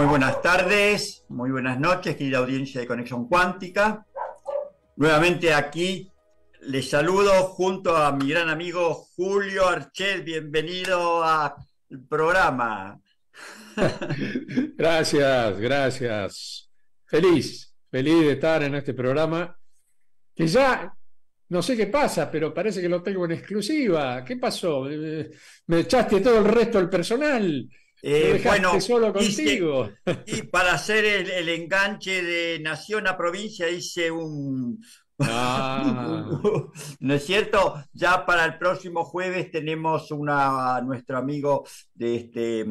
Muy buenas tardes, muy buenas noches, querida audiencia de Conexión Cuántica. Nuevamente aquí les saludo junto a mi gran amigo Julio Archel. Bienvenido al programa. Gracias, gracias. Feliz, feliz de estar en este programa que ya no sé qué pasa, pero parece que lo tengo en exclusiva. ¿Qué pasó? Eh, me echaste todo el resto del personal. Eh, bueno, y para hacer el, enganche de nación a provincia hice un... Ah. ¿No es cierto? Ya para el próximo jueves tenemos una, nuestro amigo de este,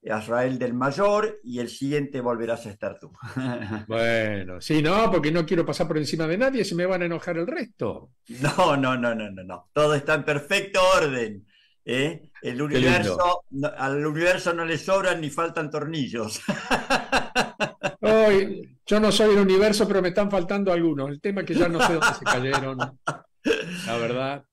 Israel mm, del Mayor y el siguiente volverás a estar tú. Bueno, sí, no, porque no quiero pasar por encima de nadie, se me van a enojar el resto. No, no, no, no, no, no. Todo está en perfecto orden. ¿eh? El universo, al universo no le sobran ni faltan tornillos. yo no soy el universo, pero me están faltando algunos. El tema es que ya no sé dónde se cayeron. La verdad.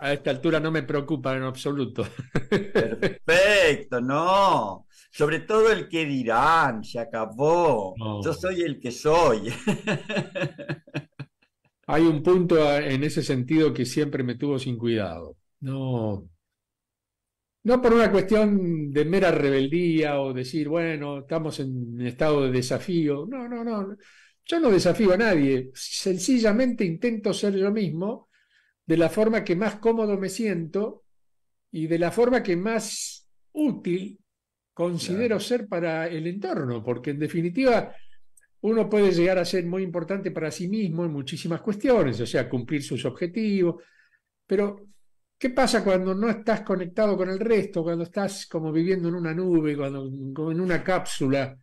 A esta altura no me preocupa en absoluto. Perfecto, no. Sobre todo el que dirán, se acabó. Yo soy el que soy. Hay un punto en ese sentido que siempre me tuvo sin cuidado. No, no por una cuestión de mera rebeldía o decir, bueno, estamos en estado de desafío. No, no, no. Yo no desafío a nadie. Sencillamente intento ser yo mismo de la forma que más cómodo me siento y de la forma que más útil considero ser para el entorno, porque en definitiva uno puede llegar a ser muy importante para sí mismo en muchísimas cuestiones, o sea, cumplir sus objetivos, pero ¿Qué pasa cuando no estás conectado con el resto, cuando estás como viviendo en una nube, cuando, en una cápsula?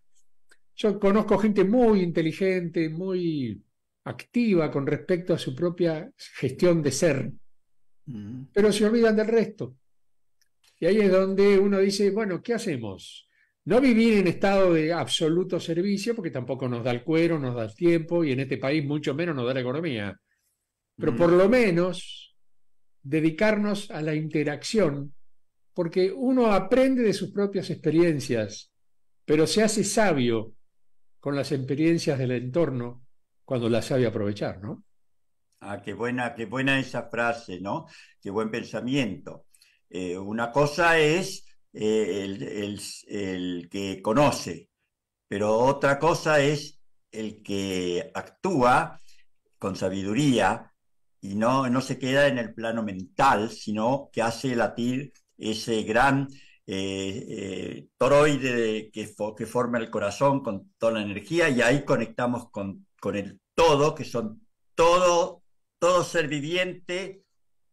Yo conozco gente muy inteligente, muy activa con respecto a su propia gestión de ser, mm. pero se olvidan del resto. Y ahí es donde uno dice, bueno, ¿qué hacemos? No vivir en estado de absoluto servicio, porque tampoco nos da el cuero, nos da el tiempo, y en este país mucho menos nos da la economía. Pero mm. por lo menos dedicarnos a la interacción, porque uno aprende de sus propias experiencias, pero se hace sabio con las experiencias del entorno cuando las sabe aprovechar, ¿no? Ah, qué buena, qué buena esa frase, ¿no? Qué buen pensamiento. Eh, una cosa es eh, el, el que conoce, pero otra cosa es el que actúa con sabiduría y no, se queda en el plano mental, sino que hace latir ese gran eh, eh, toroide que, que, forma el corazón con toda la energía y ahí conectamos con, el todo, que son todo, todo ser viviente,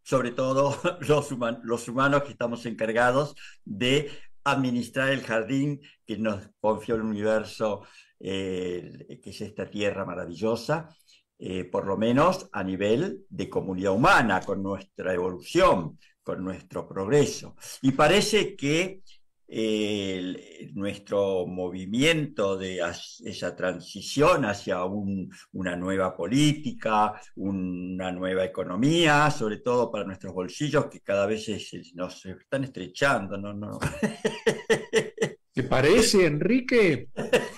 sobre todo los, los humanos que estamos encargados de administrar el jardín que nos confió el universo, eh, que es esta tierra maravillosa, eh, por lo menos a nivel de comunidad humana, con nuestra evolución, con nuestro progreso. Y parece que eh, nuestro movimiento de esa transición hacia una nueva política, una nueva economía, sobre todo para nuestros bolsillos que cada vez nos están estrechando. No, ¿Te parece, Enrique?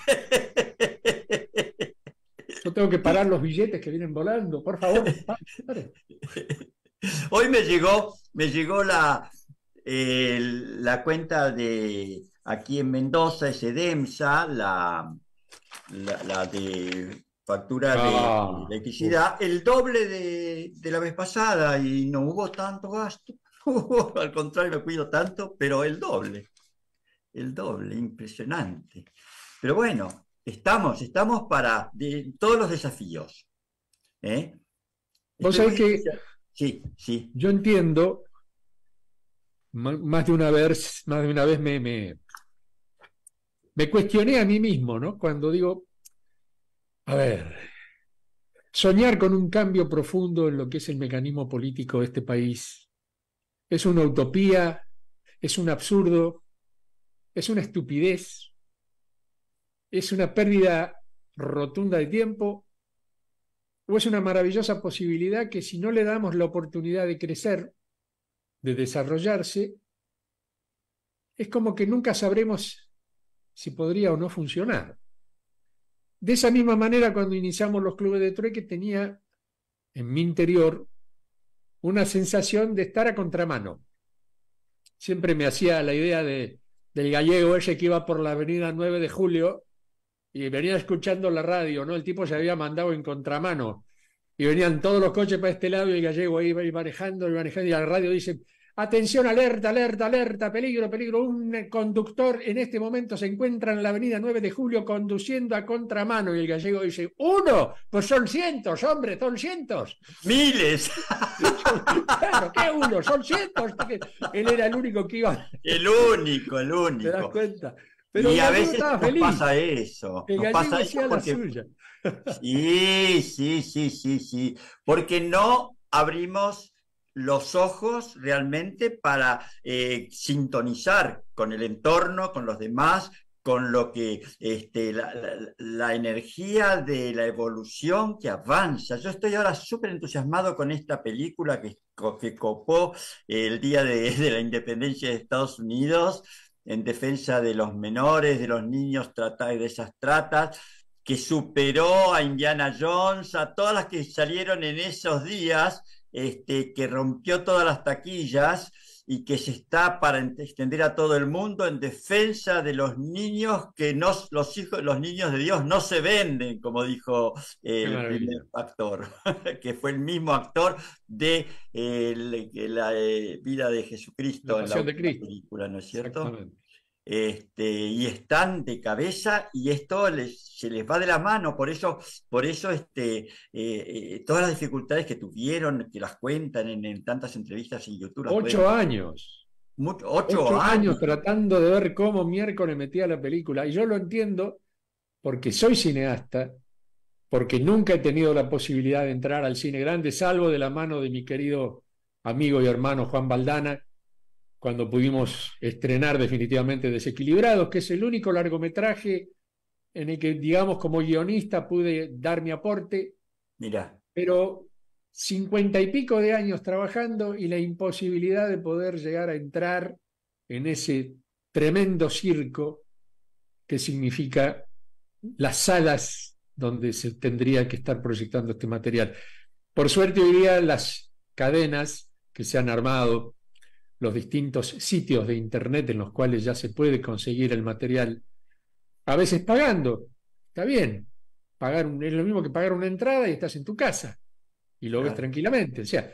Yo tengo que parar los billetes que vienen volando, por favor. Hoy me llegó, me llegó la, la cuenta de aquí en Mendoza, es Edemsa, la, la, de factura de ah, electricidad, el doble de, de la vez pasada y no hubo tanto gasto. Al contrario, me cuido tanto, pero el doble. El doble, impresionante. Pero bueno, Estamos, estamos para todos los desafíos. ¿eh? Vos que sí, sí. yo entiendo, más de una vez, más de una vez me, me, me cuestioné a mí mismo, ¿no? Cuando digo, a ver, soñar con un cambio profundo en lo que es el mecanismo político de este país es una utopía, es un absurdo, es una estupidez es una pérdida rotunda de tiempo o es una maravillosa posibilidad que si no le damos la oportunidad de crecer, de desarrollarse, es como que nunca sabremos si podría o no funcionar. De esa misma manera, cuando iniciamos los clubes de trueque, tenía en mi interior una sensación de estar a contramano. Siempre me hacía la idea de, del gallego ese que iba por la avenida 9 de julio y venía escuchando la radio, ¿no? El tipo se había mandado en contramano y venían todos los coches para este lado y el gallego iba manejando y manejando y la radio dice, atención, alerta, alerta, alerta, peligro, peligro, un conductor en este momento se encuentra en la avenida 9 de julio conduciendo a contramano y el gallego dice, uno, pues son cientos, hombre, son cientos. Miles. claro, ¿qué uno? Son cientos. Él era el único que iba. El único, el único. ¿Te das cuenta? y a veces pasa eso. pasa porque... Sí, sí, sí, sí, sí. Porque no abrimos los ojos realmente para eh, sintonizar con el entorno, con los demás, con lo que este, la, energía de la evolución que avanza. Yo estoy ahora súper entusiasmado con esta película que, que copó el día de, de la independencia de Estados Unidos, en defensa de los menores, de los niños tratados de esas tratas, que superó a Indiana Jones, a todas las que salieron en esos días, este, que rompió todas las taquillas y que se está para extender a todo el mundo en defensa de los niños que no, los hijos, los niños de Dios no se venden, como dijo eh, el primer actor, que fue el mismo actor de eh, la, eh, vida de Jesucristo en la película, ¿no es cierto? Exactamente. Este, y están de cabeza y esto se les va de la mano, por eso, por eso este, eh, eh, todas las dificultades que tuvieron, que las cuentan en, tantas entrevistas en YouTube. Ocho años. ocho, años. años. tratando de ver cómo miércoles metía la película. Y yo lo entiendo porque soy cineasta, porque nunca he tenido la posibilidad de entrar al cine grande, salvo de la mano de mi querido amigo y hermano Juan Baldana, cuando pudimos estrenar definitivamente Desequilibrados, que es el único largometraje en el que, digamos, como guionista pude dar mi aporte. Mira. Pero cincuenta y pico de años trabajando y la imposibilidad de poder llegar a entrar en ese tremendo circo que significa las salas donde se tendría que estar proyectando este material. Por suerte hoy día las cadenas que se han armado los distintos sitios de Internet en los cuales ya se puede conseguir el material, a veces pagando, está bien, pagar es lo mismo que pagar una entrada y estás en tu casa y lo ves tranquilamente. O sea,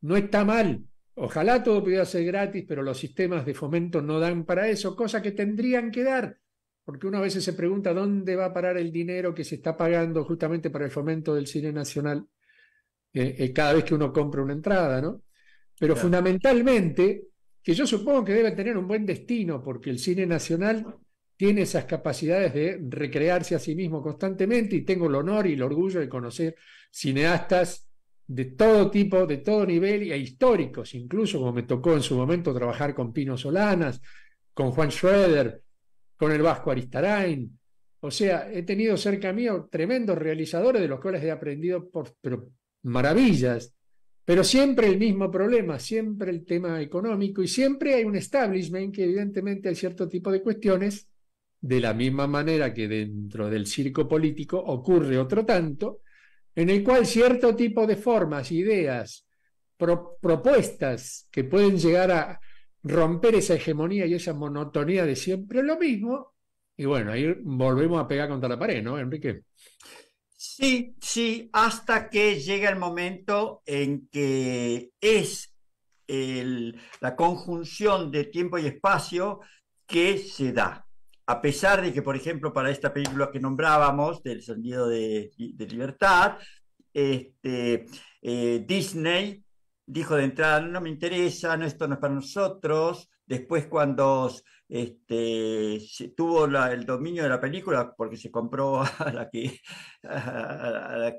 no está mal. Ojalá todo pudiera ser gratis, pero los sistemas de fomento no dan para eso, cosa que tendrían que dar, porque uno a veces se pregunta dónde va a parar el dinero que se está pagando justamente para el fomento del cine nacional eh, eh, cada vez que uno compra una entrada, ¿no? Pero fundamentalmente, que yo supongo que debe tener un buen destino, porque el cine nacional tiene esas capacidades de recrearse a sí mismo constantemente y tengo el honor y el orgullo de conocer cineastas de todo tipo, de todo nivel y e históricos, incluso como me tocó en su momento trabajar con Pino Solanas, con Juan Schroeder, con el Vasco Aristarain. O sea, he tenido cerca mío tremendos realizadores de los cuales he aprendido por, maravillas. Pero siempre el mismo problema, siempre el tema económico y siempre hay un establishment que evidentemente hay cierto tipo de cuestiones, de la misma manera que dentro del circo político ocurre otro tanto, en el cual cierto tipo de formas, ideas, propuestas que pueden llegar a romper esa hegemonía y esa monotonía de siempre lo mismo, y bueno, ahí volvemos a pegar contra la pared, ¿no, Enrique? Sí, sí, hasta que llega el momento en que es la conjunción de tiempo y espacio que se da. A pesar de que, por ejemplo, para esta película que nombrábamos, del sonido de, libertad, este, eh, Disney dijo de entrada, no me interesa, esto no es para nosotros. Después cuando este, tuvo el dominio de la película porque se compró a la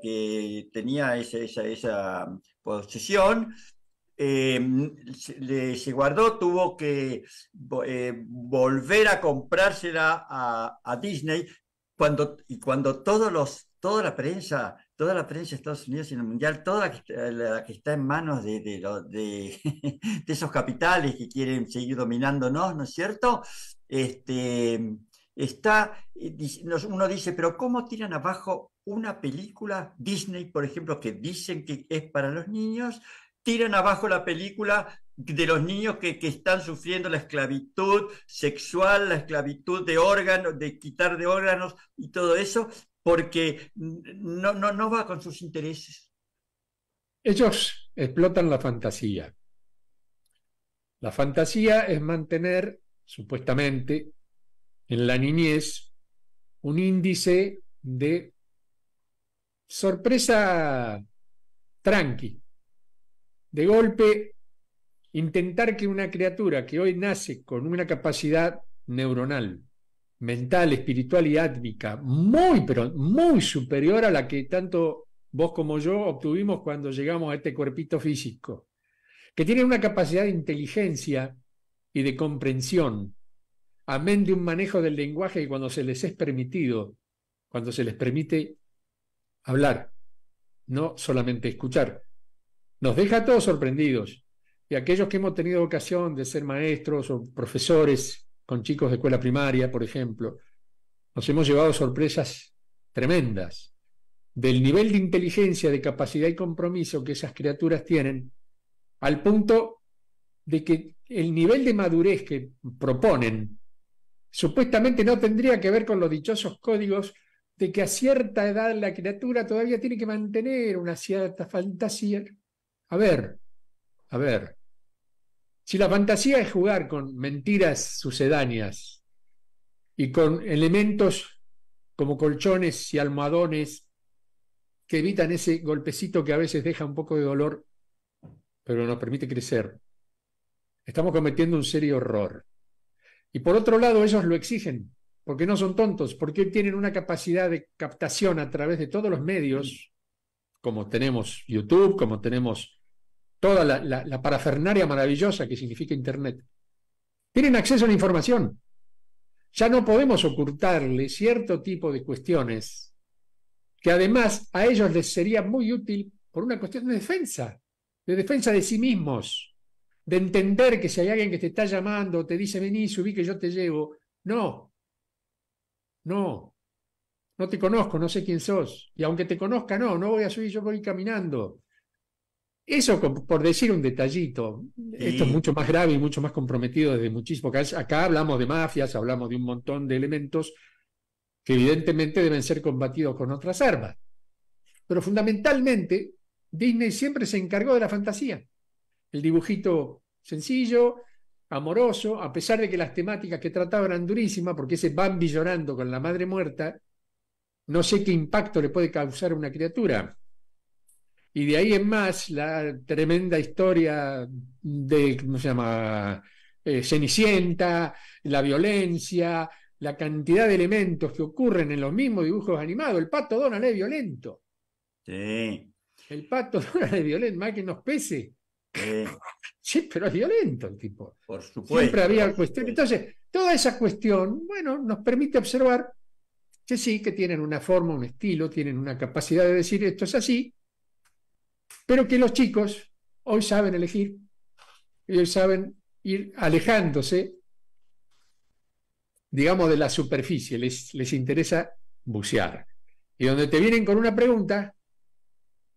que, tenía esa, posesión, em, se, guardó, tuvo que eh, volver a comprársela a, a Disney cuando, y cuando todos los, toda la prensa toda la prensa de Estados Unidos y el mundial, toda eh, la que, está en manos de, esos capitales que quieren seguir dominándonos, ¿no es cierto? Este, está, eh, uno dice, pero ¿cómo tiran abajo una película Disney, por ejemplo, que dicen que es para los niños? Tiran abajo la película de los niños que, están sufriendo la esclavitud sexual, la esclavitud de órganos, de quitar de órganos y todo eso, porque no, va con sus intereses. Ellos explotan la fantasía. La fantasía es mantener, supuestamente, en la niñez un índice de sorpresa tranqui. De golpe, intentar que una criatura que hoy nace con una capacidad neuronal mental, espiritual y átmica, muy, pero muy superior a la que tanto vos como yo obtuvimos cuando llegamos a este cuerpito físico, que tiene una capacidad de inteligencia y de comprensión, amén de un manejo del lenguaje que cuando se les es permitido, cuando se les permite hablar, no solamente escuchar. Nos deja a todos sorprendidos, y aquellos que hemos tenido ocasión de ser maestros o profesores, con chicos de escuela primaria, por ejemplo, nos hemos llevado sorpresas tremendas del nivel de inteligencia, de capacidad y compromiso que esas criaturas tienen, al punto de que el nivel de madurez que proponen supuestamente no tendría que ver con los dichosos códigos de que a cierta edad la criatura todavía tiene que mantener una cierta fantasía. A ver, a ver, si la fantasía es jugar con mentiras sucedáneas y con elementos como colchones y almohadones que evitan ese golpecito que a veces deja un poco de dolor, pero nos permite crecer, estamos cometiendo un serio error. Y por otro lado, ellos lo exigen, porque no son tontos, porque tienen una capacidad de captación a través de todos los medios, como tenemos YouTube, como tenemos toda la, parafernaria maravillosa que significa Internet, tienen acceso a la información. Ya no podemos ocultarle cierto tipo de cuestiones que además a ellos les sería muy útil por una cuestión de defensa, de defensa de sí mismos, de entender que si hay alguien que te está llamando, te dice vení, subí que yo te llevo. No, no, no te conozco, no sé quién sos. Y aunque te conozca, no, no voy a subir, yo voy caminando. Eso, por decir un detallito, esto es mucho más grave y mucho más comprometido desde muchísimo, acá hablamos de mafias, hablamos de un montón de elementos que evidentemente deben ser combatidos con otras armas. Pero fundamentalmente, Disney siempre se encargó de la fantasía. El dibujito sencillo, amoroso, a pesar de que las temáticas que trataban eran durísimas, porque ese Bambi llorando con la madre muerta, no sé qué impacto le puede causar a una criatura. Y de ahí es más, la tremenda historia de, ¿cómo se llama? Eh, Cenicienta, la violencia, la cantidad de elementos que ocurren en los mismos dibujos animados. El pato Donald es violento. Sí. El pato Donald es violento, más que nos pese. Sí. pero es violento el tipo. Por supuesto. Siempre había cuestión. Entonces, toda esa cuestión, bueno, nos permite observar que sí, que tienen una forma, un estilo, tienen una capacidad de decir esto es así, pero que los chicos hoy saben elegir y hoy saben ir alejándose, digamos, de la superficie, les, les interesa bucear. Y donde te vienen con una pregunta,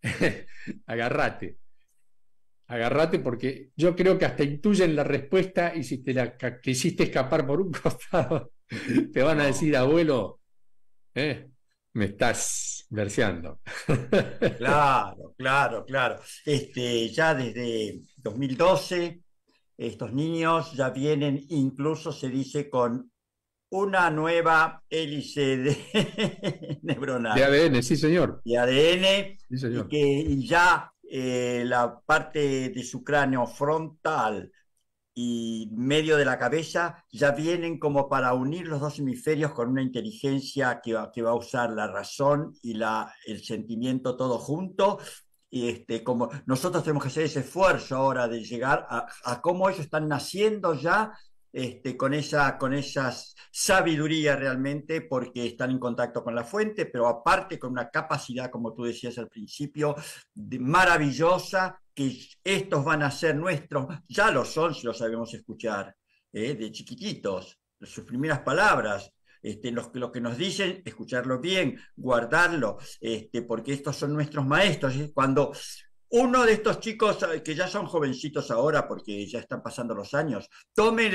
agárrate. Agarrate porque yo creo que hasta intuyen la respuesta y si te la quisiste escapar por un costado, te van a decir, abuelo, ¿eh? me estás verseando. Claro, claro, claro. Este, ya desde 2012 estos niños ya vienen, incluso se dice, con una nueva hélice de neuronal. De ADN, sí señor. De ADN, Y que ya eh, la parte de su cráneo frontal y medio de la cabeza ya vienen como para unir los dos hemisferios con una inteligencia que va, que va a usar la razón y la, el sentimiento todo junto. Y este, como nosotros tenemos que hacer ese esfuerzo ahora de llegar a, cómo ellos están naciendo ya este, con, esa, con esas sabiduría realmente, porque están en contacto con la fuente, pero aparte con una capacidad, como tú decías al principio, maravillosa que estos van a ser nuestros, ya lo son si lo sabemos escuchar, ¿eh? de chiquititos, sus primeras palabras, este, los, lo que nos dicen, escucharlo bien, guardarlo, este, porque estos son nuestros maestros. Cuando uno de estos chicos eh, que ya son jovencitos ahora, porque ya están pasando los años, tome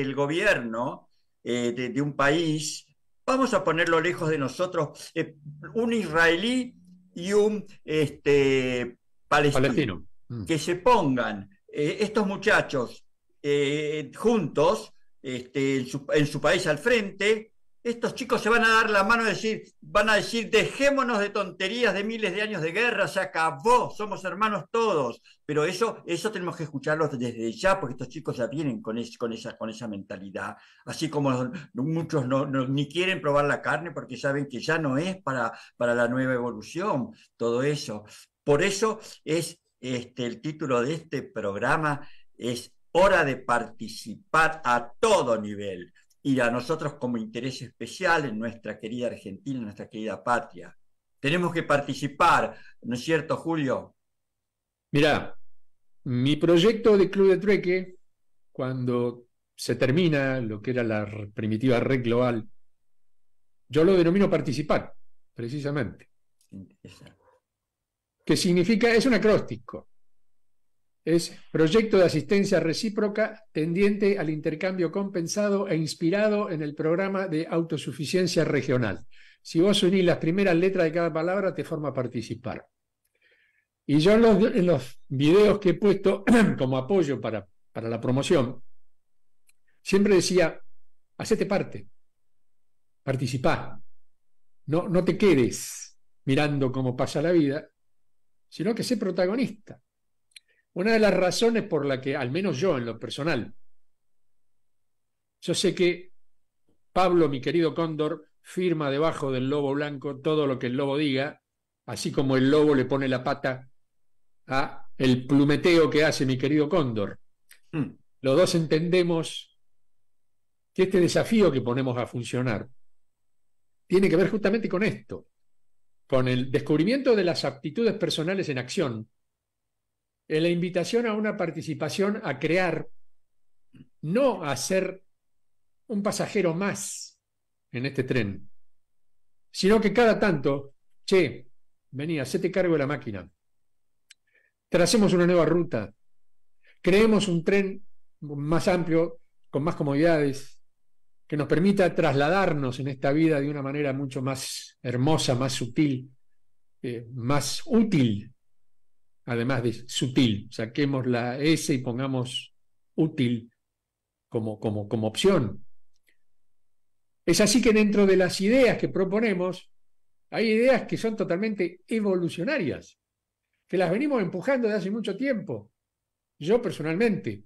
el, gobierno eh, de, un país, vamos a ponerlo lejos de nosotros, un israelí y un este, palestino. Mm. que se pongan eh, estos muchachos eh, juntos este, en, su, país al frente, estos chicos se van a dar la mano y decir, van a decir, dejémonos de tonterías de miles de años de guerra, se acabó, somos hermanos todos. Pero eso, eso tenemos que escucharlo desde ya, porque estos chicos ya vienen con, con, esa, con esa mentalidad. Así como muchos ni quieren probar la carne porque saben que ya no es para, para la nueva evolución, todo eso. Por eso es este, el título de este programa es Hora de participar a todo nivel y a nosotros como interés especial en nuestra querida Argentina, en nuestra querida patria. Tenemos que participar, ¿no es cierto, Julio? Mirá, mi proyecto de Club de Trueque, cuando se termina lo que era la primitiva red global, yo lo denomino participar, precisamente. Interesante que significa, es un acróstico, es proyecto de asistencia recíproca tendiente al intercambio compensado e inspirado en el programa de autosuficiencia regional. Si vos unís las primeras letras de cada palabra, te forma participar. Y yo en los, videos que he puesto como apoyo para, para la promoción, siempre decía, hacete parte, participá, no, no te quedes mirando cómo pasa la vida, sino que sé protagonista. Una de las razones por la que, al menos yo en lo personal, yo sé que Pablo, mi querido cóndor, firma debajo del lobo blanco todo lo que el lobo diga, así como el lobo le pone la pata a el plumeteo que hace mi querido cóndor. Hmm. Los dos entendemos que este desafío que ponemos a funcionar tiene que ver justamente con esto, con el descubrimiento de las aptitudes personales en acción, en la invitación a una participación a crear, no a ser un pasajero más en este tren, sino que cada tanto, che, vení, hacete cargo de la máquina, tracemos una nueva ruta, creemos un tren más amplio, con más comodidades, que nos permita trasladarnos en esta vida de una manera mucho más hermosa, más sutil, eh, más útil, además de sutil. Saquemos la S y pongamos útil como, como, como opción. Es así que dentro de las ideas que proponemos, hay ideas que son totalmente evolucionarias, que las venimos empujando desde hace mucho tiempo, yo personalmente,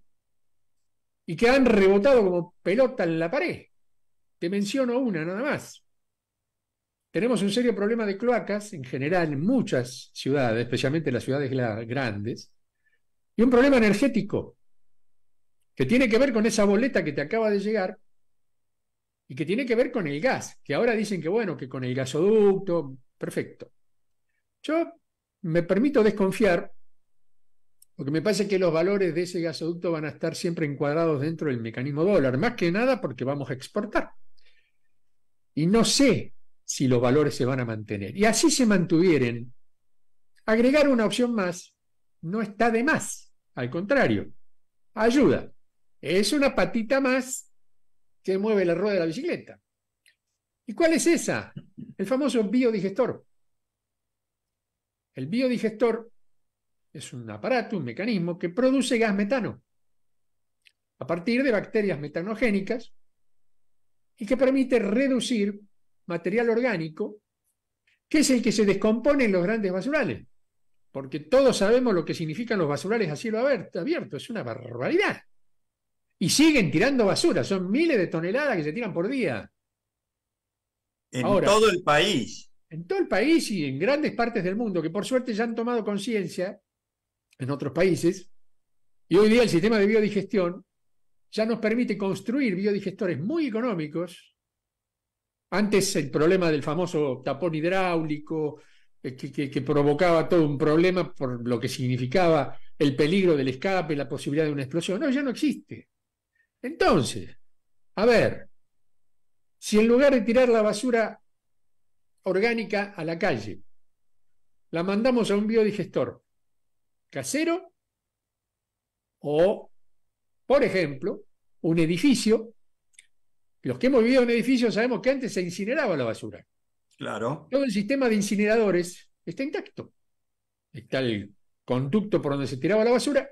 y que han rebotado como pelota en la pared menciono una nada más. Tenemos un serio problema de cloacas en general en muchas ciudades, especialmente las ciudades grandes, y un problema energético que tiene que ver con esa boleta que te acaba de llegar y que tiene que ver con el gas, que ahora dicen que bueno, que con el gasoducto, perfecto. Yo me permito desconfiar porque me parece que los valores de ese gasoducto van a estar siempre encuadrados dentro del mecanismo dólar, más que nada porque vamos a exportar y no sé si los valores se van a mantener. Y así se mantuvieren. Agregar una opción más no está de más, al contrario, ayuda. Es una patita más que mueve la rueda de la bicicleta. ¿Y cuál es esa? El famoso biodigestor. El biodigestor es un aparato, un mecanismo que produce gas metano a partir de bacterias metanogénicas y que permite reducir material orgánico, que es el que se descompone en los grandes basurales, porque todos sabemos lo que significan los basurales a cielo abierto, es una barbaridad. Y siguen tirando basura, son miles de toneladas que se tiran por día. En todo el país. En todo el país y en grandes partes del mundo, que por suerte ya han tomado conciencia en otros países, y hoy día el sistema de biodigestión ya nos permite construir biodigestores muy económicos. Antes el problema del famoso tapón hidráulico, eh, que, que, provocaba todo un problema por lo que significaba el peligro del escape, la posibilidad de una explosión. No, ya no existe. Entonces, a ver, si en lugar de tirar la basura orgánica a la calle, la mandamos a un biodigestor casero o por ejemplo, un edificio. Los que hemos vivido en edificios sabemos que antes se incineraba la basura. Claro. Todo el sistema de incineradores está intacto. Está el conducto por donde se tiraba la basura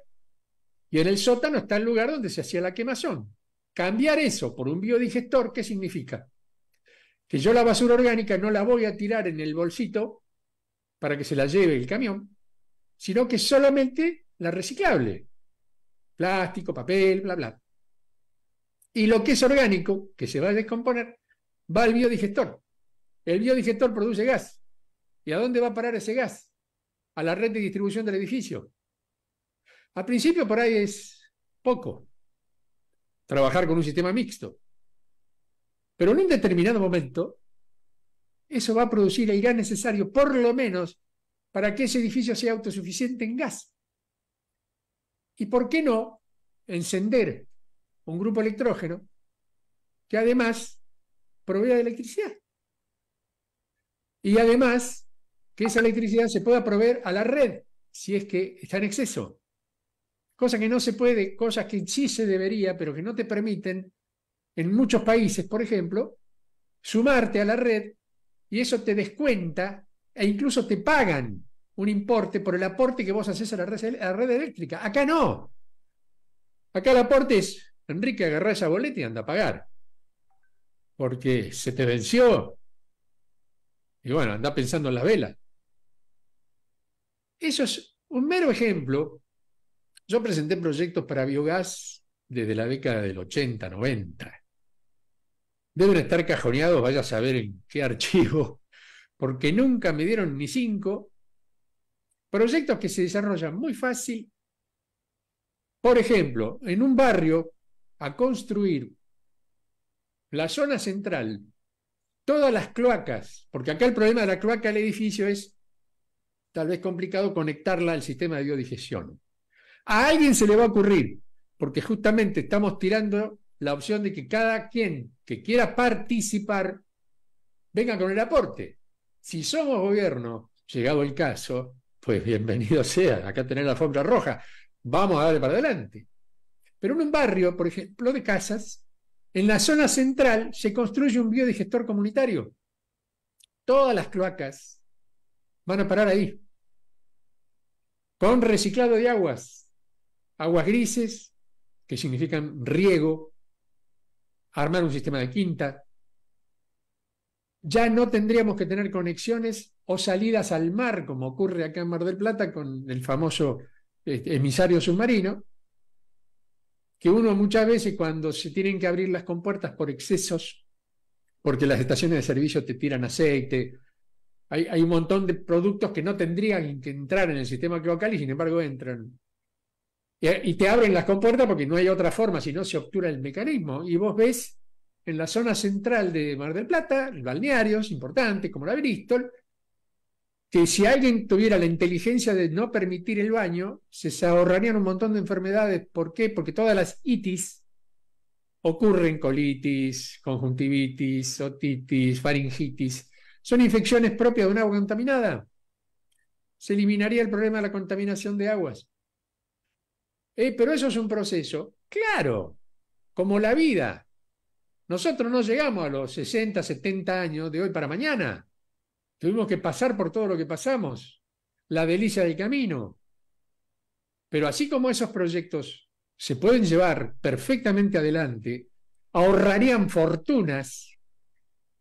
y en el sótano está el lugar donde se hacía la quemazón. Cambiar eso por un biodigestor, ¿qué significa? Que yo la basura orgánica no la voy a tirar en el bolsito para que se la lleve el camión, sino que solamente la reciclable plástico, papel, bla, bla. Y lo que es orgánico, que se va a descomponer, va al biodigestor. El biodigestor produce gas. ¿Y a dónde va a parar ese gas? A la red de distribución del edificio. Al principio por ahí es poco trabajar con un sistema mixto. Pero en un determinado momento, eso va a producir el gas necesario, por lo menos, para que ese edificio sea autosuficiente en gas. Y por qué no encender un grupo electrógeno que además provea de electricidad. Y además que esa electricidad se pueda proveer a la red si es que está en exceso. Cosa que no se puede, cosas que sí se debería, pero que no te permiten en muchos países, por ejemplo, sumarte a la red y eso te descuenta e incluso te pagan un importe por el aporte que vos haces a la red, eléctrica. Acá no. Acá el aporte es, Enrique, agarrá esa boleta y anda a pagar. Porque se te venció. Y bueno, anda pensando en la vela. Eso es un mero ejemplo. Yo presenté proyectos para biogás desde la década del 80, 90. Deben estar cajoneados, vaya a saber en qué archivo, porque nunca me dieron ni cinco Proyectos que se desarrollan muy fácil. Por ejemplo, en un barrio, a construir la zona central, todas las cloacas, porque acá el problema de la cloaca del edificio es tal vez complicado conectarla al sistema de biodigestión. A alguien se le va a ocurrir, porque justamente estamos tirando la opción de que cada quien que quiera participar venga con el aporte. Si somos gobierno, llegado el caso, pues bienvenido sea, acá tener la alfombra roja, vamos a darle para adelante. Pero en un barrio, por ejemplo, de casas, en la zona central se construye un biodigestor comunitario. Todas las cloacas van a parar ahí, con reciclado de aguas, aguas grises, que significan riego, armar un sistema de quinta, ya no tendríamos que tener conexiones o salidas al mar, como ocurre acá en Mar del Plata con el famoso este, emisario submarino, que uno muchas veces cuando se tienen que abrir las compuertas por excesos, porque las estaciones de servicio te tiran aceite, hay, hay un montón de productos que no tendrían que entrar en el sistema cloacal y sin embargo entran. Y, y te abren las compuertas porque no hay otra forma, si no se obtura el mecanismo. Y vos ves en la zona central de Mar del Plata, balnearios importantes como la Bristol, que si alguien tuviera la inteligencia de no permitir el baño, se ahorrarían un montón de enfermedades. ¿Por qué? Porque todas las itis ocurren, colitis, conjuntivitis, otitis, faringitis, son infecciones propias de un agua contaminada. Se eliminaría el problema de la contaminación de aguas. Eh, pero eso es un proceso, claro, como la vida. Nosotros no llegamos a los 60, 70 años de hoy para mañana. Tuvimos que pasar por todo lo que pasamos, la delicia del camino. Pero así como esos proyectos se pueden llevar perfectamente adelante, ahorrarían fortunas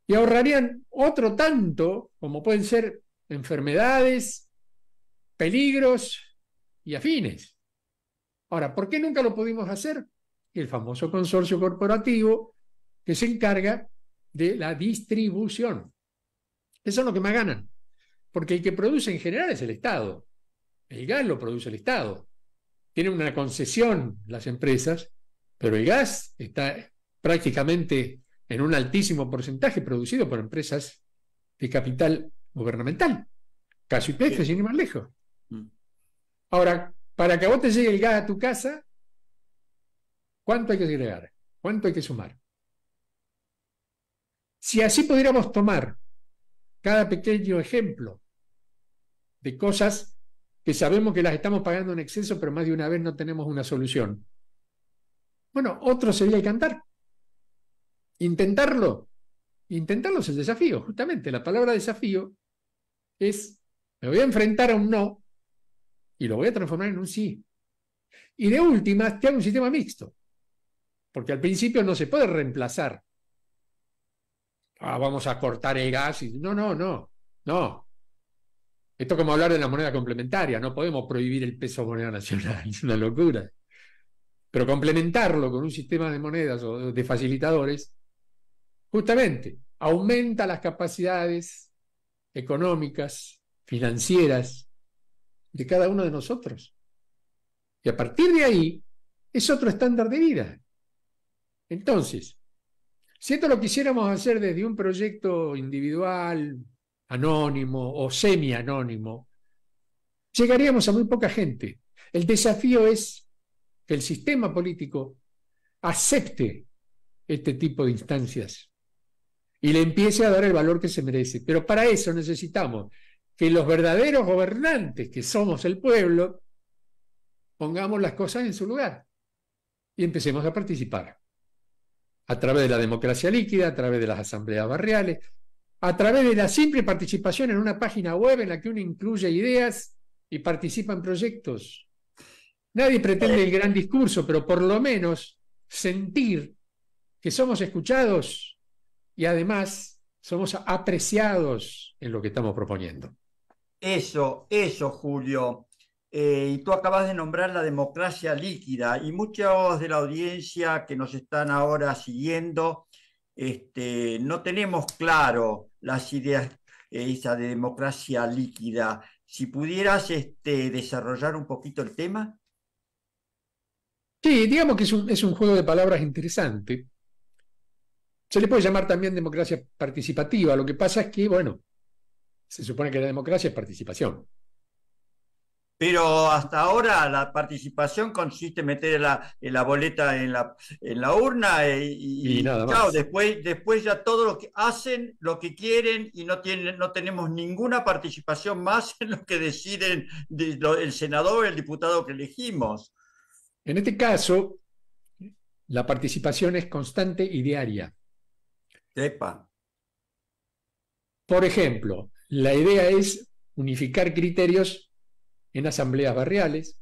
y ahorrarían otro tanto, como pueden ser enfermedades, peligros y afines. Ahora, ¿por qué nunca lo pudimos hacer? El famoso consorcio corporativo se encarga de la distribución. Eso es lo que más ganan, porque el que produce en general es el Estado. El gas lo produce el Estado. Tienen una concesión las empresas, pero el gas está prácticamente en un altísimo porcentaje producido por empresas de capital gubernamental. Casi y y sin ir más lejos. Mm. Ahora, para que a vos te llegue el gas a tu casa, ¿cuánto hay que agregar? ¿Cuánto hay que sumar? Si así pudiéramos tomar cada pequeño ejemplo de cosas que sabemos que las estamos pagando en exceso, pero más de una vez no tenemos una solución. Bueno, otro sería el cantar. Intentarlo. Intentarlo es el desafío, justamente. La palabra desafío es, me voy a enfrentar a un no y lo voy a transformar en un sí. Y de última, te un sistema mixto. Porque al principio no se puede reemplazar Ah, vamos a cortar el gas. Y, no, no, no, no. Esto es como hablar de la moneda complementaria, no podemos prohibir el peso moneda nacional, es una locura. Pero complementarlo con un sistema de monedas o de facilitadores, justamente aumenta las capacidades económicas, financieras de cada uno de nosotros. Y a partir de ahí es otro estándar de vida. Entonces, si esto lo quisiéramos hacer desde un proyecto individual, anónimo o semi-anónimo, llegaríamos a muy poca gente. El desafío es que el sistema político acepte este tipo de instancias y le empiece a dar el valor que se merece. Pero para eso necesitamos que los verdaderos gobernantes, que somos el pueblo, pongamos las cosas en su lugar y empecemos a participar a través de la democracia líquida, a través de las asambleas barriales, a través de la simple participación en una página web en la que uno incluye ideas y participa en proyectos. Nadie pretende el gran discurso, pero por lo menos sentir que somos escuchados y además somos apreciados en lo que estamos proponiendo. Eso, eso, Julio. Eh, y tú acabas de nombrar la democracia líquida y muchos de la audiencia que nos están ahora siguiendo este, no tenemos claro las ideas eh, esa de democracia líquida. Si pudieras este, desarrollar un poquito el tema. Sí, digamos que es un, es un juego de palabras interesante. Se le puede llamar también democracia participativa. Lo que pasa es que, bueno, se supone que la democracia es participación pero hasta ahora la participación consiste en meter la, boleta en la, urna eh, y, nada más. después, después ya todo lo que hacen, lo que quieren y no, tienen, no tenemos ninguna participación más en lo que deciden el senador, el diputado que elegimos. En este caso, la participación es constante y diaria. Epa. Por ejemplo, la idea es unificar criterios en asambleas barriales,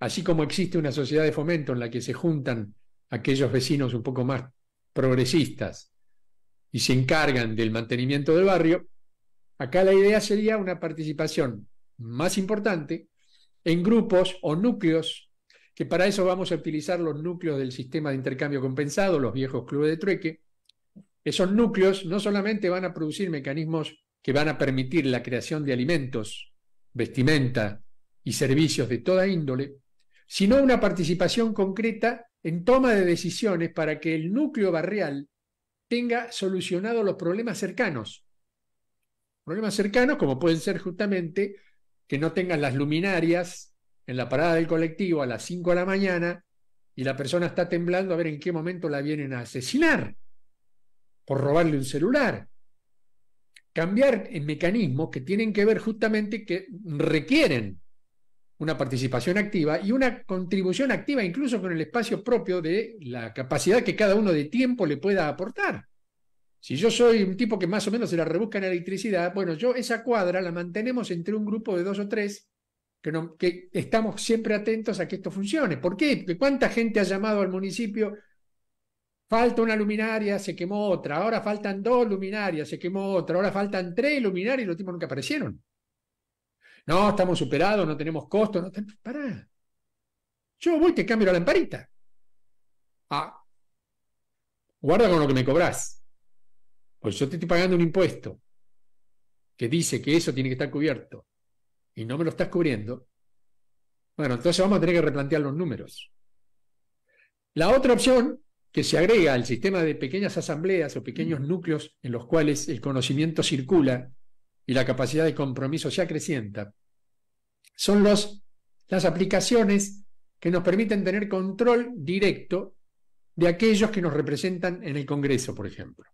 así como existe una sociedad de fomento en la que se juntan aquellos vecinos un poco más progresistas y se encargan del mantenimiento del barrio, acá la idea sería una participación más importante en grupos o núcleos, que para eso vamos a utilizar los núcleos del sistema de intercambio compensado, los viejos clubes de trueque. Esos núcleos no solamente van a producir mecanismos que van a permitir la creación de alimentos vestimenta y servicios de toda índole, sino una participación concreta en toma de decisiones para que el núcleo barrial tenga solucionado los problemas cercanos. Problemas cercanos como pueden ser justamente que no tengan las luminarias en la parada del colectivo a las 5 de la mañana y la persona está temblando a ver en qué momento la vienen a asesinar por robarle un celular cambiar en mecanismos que tienen que ver justamente que requieren una participación activa y una contribución activa incluso con el espacio propio de la capacidad que cada uno de tiempo le pueda aportar. Si yo soy un tipo que más o menos se la rebusca en electricidad, bueno, yo esa cuadra la mantenemos entre un grupo de dos o tres que, que estamos siempre atentos a que esto funcione. ¿Por qué? cuánta gente ha llamado al municipio Falta una luminaria, se quemó otra. Ahora faltan dos luminarias, se quemó otra. Ahora faltan tres luminarias y los tipos nunca aparecieron. No, estamos superados, no tenemos costo. No Pará. Yo voy y te cambio la lamparita. Ah, guarda con lo que me cobras. Pues yo te estoy pagando un impuesto que dice que eso tiene que estar cubierto y no me lo estás cubriendo. Bueno, entonces vamos a tener que replantear los números. La otra opción que se agrega al sistema de pequeñas asambleas o pequeños núcleos en los cuales el conocimiento circula y la capacidad de compromiso se acrecienta, son los, las aplicaciones que nos permiten tener control directo de aquellos que nos representan en el Congreso, por ejemplo.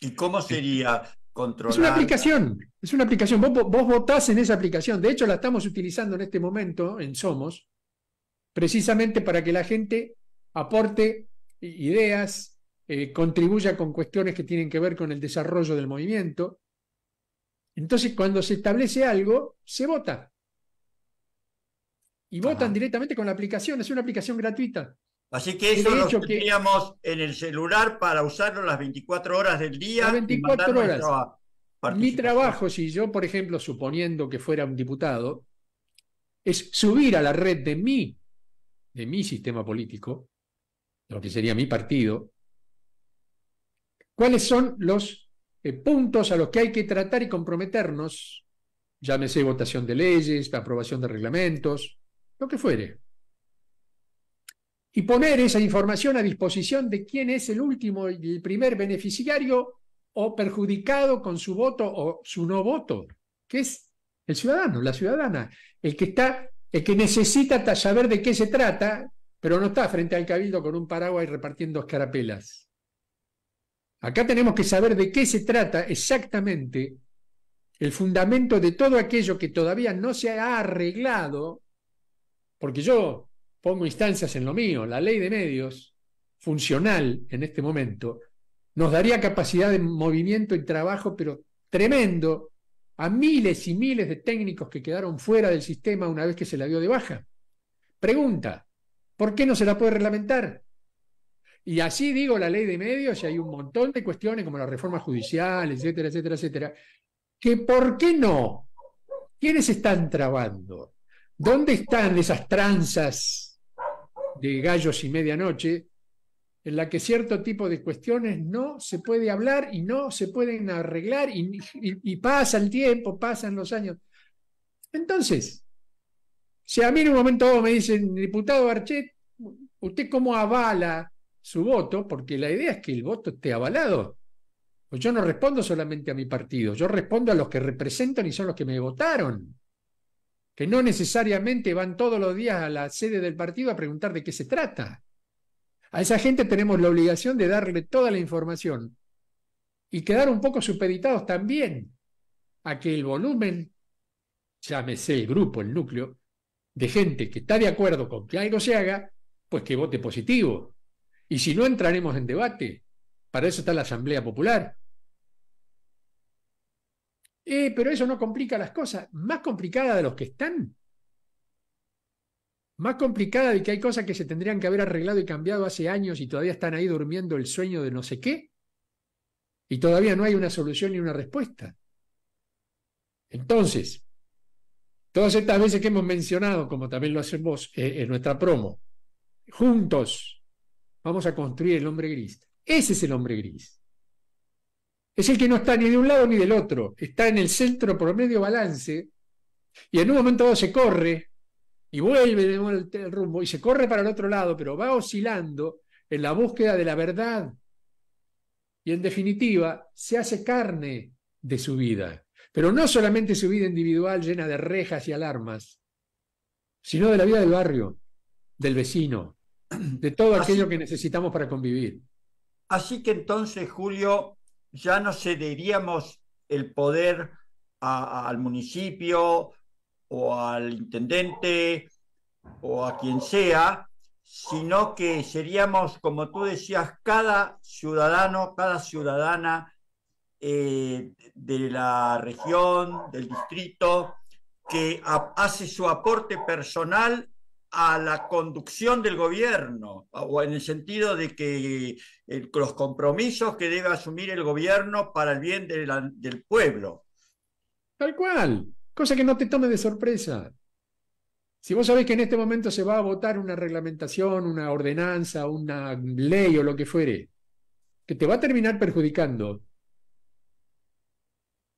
¿Y cómo sería controlar? Es una aplicación, es una aplicación. Vos, vos votás en esa aplicación. De hecho, la estamos utilizando en este momento en Somos, precisamente para que la gente aporte ideas, eh, contribuya con cuestiones que tienen que ver con el desarrollo del movimiento. Entonces, cuando se establece algo, se vota. Y votan directamente con la aplicación, es una aplicación gratuita. Así que eso lo teníamos en el celular para usarlo las 24 horas del día. 24 horas. Mi trabajo, si yo, por ejemplo, suponiendo que fuera un diputado, es subir a la red de mí, de mi sistema político, lo que sería mi partido, cuáles son los eh, puntos a los que hay que tratar y comprometernos, llámese votación de leyes, aprobación de reglamentos, lo que fuere. Y poner esa información a disposición de quién es el último y el primer beneficiario o perjudicado con su voto o su no voto, que es el ciudadano, la ciudadana, el que está, el que necesita saber de qué se trata pero no está frente al cabildo con un paraguas y repartiendo escarapelas. Acá tenemos que saber de qué se trata exactamente el fundamento de todo aquello que todavía no se ha arreglado, porque yo pongo instancias en lo mío, la ley de medios funcional en este momento, nos daría capacidad de movimiento y trabajo, pero tremendo, a miles y miles de técnicos que quedaron fuera del sistema una vez que se la dio de baja. Pregunta, ¿Por qué no se la puede reglamentar? Y así digo la ley de medios y hay un montón de cuestiones como las reformas judiciales, etcétera, etcétera, etcétera, que ¿por qué no? ¿Quiénes están trabando? ¿Dónde están esas tranzas de gallos y medianoche en la que cierto tipo de cuestiones no se puede hablar y no se pueden arreglar y pasa el tiempo, pasan los años? Entonces, si a mí en un momento me dicen, diputado Barchet, ¿usted cómo avala su voto? Porque la idea es que el voto esté avalado. Pues yo no respondo solamente a mi partido, yo respondo a los que representan y son los que me votaron. Que no necesariamente van todos los días a la sede del partido a preguntar de qué se trata. A esa gente tenemos la obligación de darle toda la información y quedar un poco supeditados también a que el volumen, llámese el grupo, el núcleo, de gente que está de acuerdo con que algo se haga, pues que vote positivo. Y si no, entraremos en debate. Para eso está la Asamblea Popular. Eh, pero eso no complica las cosas. Más complicada de los que están. Más complicada de que hay cosas que se tendrían que haber arreglado y cambiado hace años y todavía están ahí durmiendo el sueño de no sé qué. Y todavía no hay una solución ni una respuesta. Entonces, Todas estas veces que hemos mencionado, como también lo hacemos vos eh, en nuestra promo, juntos vamos a construir el hombre gris. Ese es el hombre gris. Es el que no está ni de un lado ni del otro, está en el centro por medio balance y en un momento dado se corre y vuelve de nuevo el rumbo y se corre para el otro lado, pero va oscilando en la búsqueda de la verdad y en definitiva se hace carne de su vida. Pero no solamente su vida individual llena de rejas y alarmas, sino de la vida del barrio, del vecino, de todo aquello que necesitamos para convivir. Así que entonces, Julio, ya no cederíamos el poder al municipio o al intendente o a quien sea, sino que seríamos, como tú decías, cada ciudadano, cada ciudadana eh, de la región, del distrito, que hace su aporte personal a la conducción del gobierno, o en el sentido de que eh, los compromisos que debe asumir el gobierno para el bien del pueblo. Tal cual, cosa que no te tome de sorpresa. Si vos sabés que en este momento se va a votar una reglamentación, una ordenanza, una ley o lo que fuere, que te va a terminar perjudicando,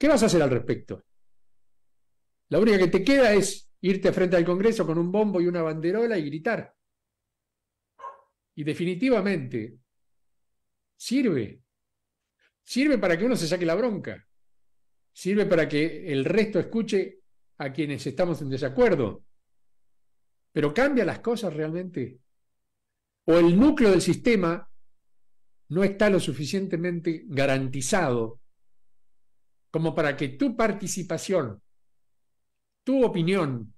¿Qué vas a hacer al respecto? La única que te queda es irte frente al Congreso con un bombo y una banderola y gritar. Y definitivamente sirve. Sirve para que uno se saque la bronca. Sirve para que el resto escuche a quienes estamos en desacuerdo. Pero cambia las cosas realmente. O el núcleo del sistema no está lo suficientemente garantizado como para que tu participación, tu opinión,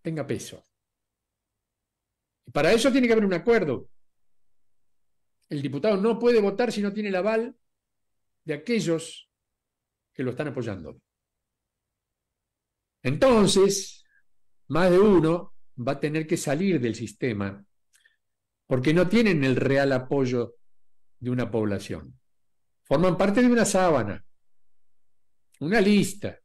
tenga peso. Y para eso tiene que haber un acuerdo. El diputado no puede votar si no tiene el aval de aquellos que lo están apoyando. Entonces, más de uno va a tener que salir del sistema porque no tienen el real apoyo de una población. Forman parte de una sábana una lista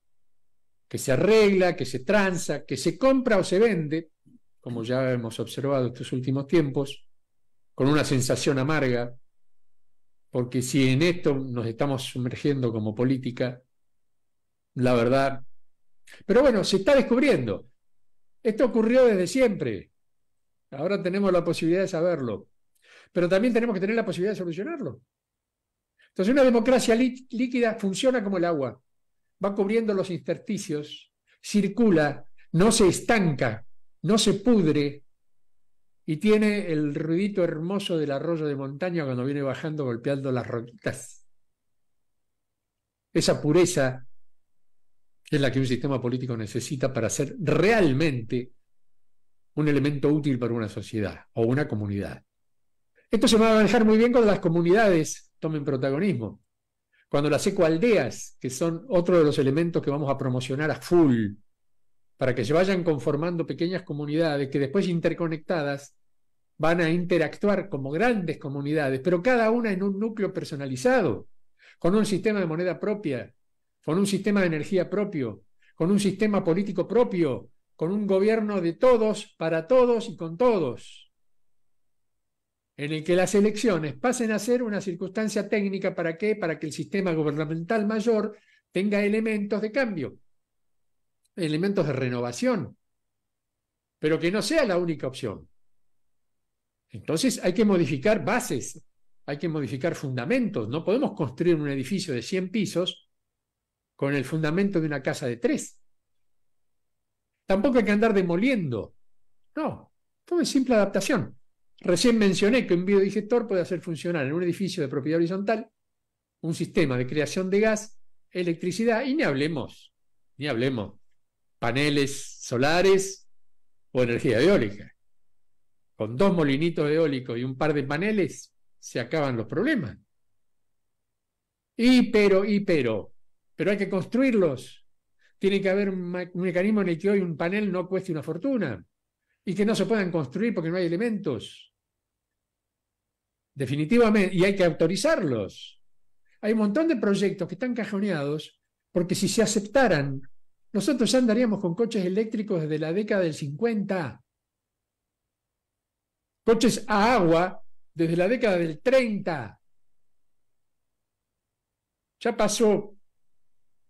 que se arregla, que se tranza, que se compra o se vende, como ya hemos observado estos últimos tiempos, con una sensación amarga, porque si en esto nos estamos sumergiendo como política, la verdad... Pero bueno, se está descubriendo. Esto ocurrió desde siempre. Ahora tenemos la posibilidad de saberlo, pero también tenemos que tener la posibilidad de solucionarlo. Entonces una democracia líquida funciona como el agua va cubriendo los intersticios, circula, no se estanca, no se pudre y tiene el ruidito hermoso del arroyo de montaña cuando viene bajando golpeando las roquitas. Esa pureza es la que un sistema político necesita para ser realmente un elemento útil para una sociedad o una comunidad. Esto se va a manejar muy bien cuando las comunidades tomen protagonismo. Cuando las ecoaldeas, que son otro de los elementos que vamos a promocionar a full, para que se vayan conformando pequeñas comunidades que después interconectadas van a interactuar como grandes comunidades, pero cada una en un núcleo personalizado, con un sistema de moneda propia, con un sistema de energía propio, con un sistema político propio, con un gobierno de todos, para todos y con todos en el que las elecciones pasen a ser una circunstancia técnica para qué? Para que el sistema gubernamental mayor tenga elementos de cambio, elementos de renovación, pero que no sea la única opción. Entonces hay que modificar bases, hay que modificar fundamentos. No podemos construir un edificio de 100 pisos con el fundamento de una casa de tres. Tampoco hay que andar demoliendo. No, todo es simple adaptación. Recién mencioné que un biodigestor puede hacer funcionar en un edificio de propiedad horizontal un sistema de creación de gas, electricidad y ni hablemos, ni hablemos, paneles solares o energía eólica. Con dos molinitos eólicos y un par de paneles se acaban los problemas. Y pero, y pero, pero hay que construirlos. Tiene que haber un, mecanismo en el que hoy un panel no cueste una fortuna y que no se puedan construir porque no hay elementos. Definitivamente, y hay que autorizarlos. Hay un montón de proyectos que están cajoneados porque si se aceptaran, nosotros ya andaríamos con coches eléctricos desde la década del 50. Coches a agua desde la década del 30. Ya pasó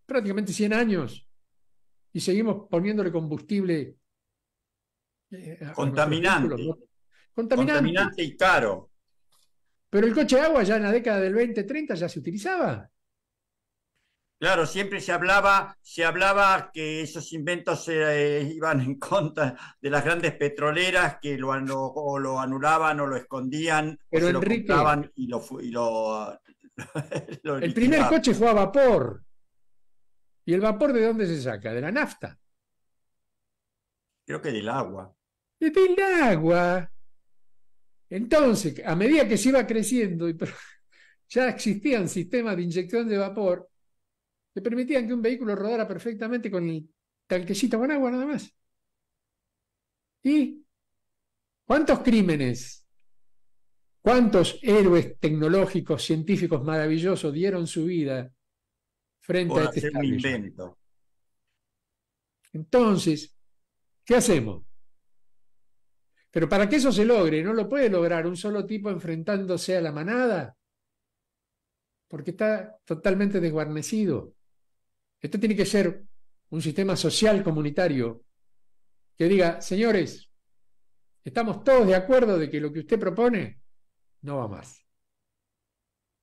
prácticamente 100 años y seguimos poniéndole combustible eh, contaminante. contaminante. y caro. Pero el coche de agua ya en la década del 20-30 ya se utilizaba. Claro, siempre se hablaba, se hablaba que esos inventos se eh, iban en contra de las grandes petroleras que lo, anulaban o lo escondían, Pero lo y y lo el primer coche fue a vapor. ¿Y el vapor de dónde se saca? De la nafta. Creo que del agua. ¡Le de agua. Entonces, a medida que se iba creciendo, ya existían sistemas de inyección de vapor que permitían que un vehículo rodara perfectamente con el talquecito con agua nada más. ¿Y cuántos crímenes, cuántos héroes tecnológicos, científicos maravillosos dieron su vida frente a este invento? Entonces, ¿qué hacemos? Pero para que eso se logre, no lo puede lograr un solo tipo enfrentándose a la manada, porque está totalmente desguarnecido. Esto tiene que ser un sistema social comunitario que diga, señores, estamos todos de acuerdo de que lo que usted propone no va más.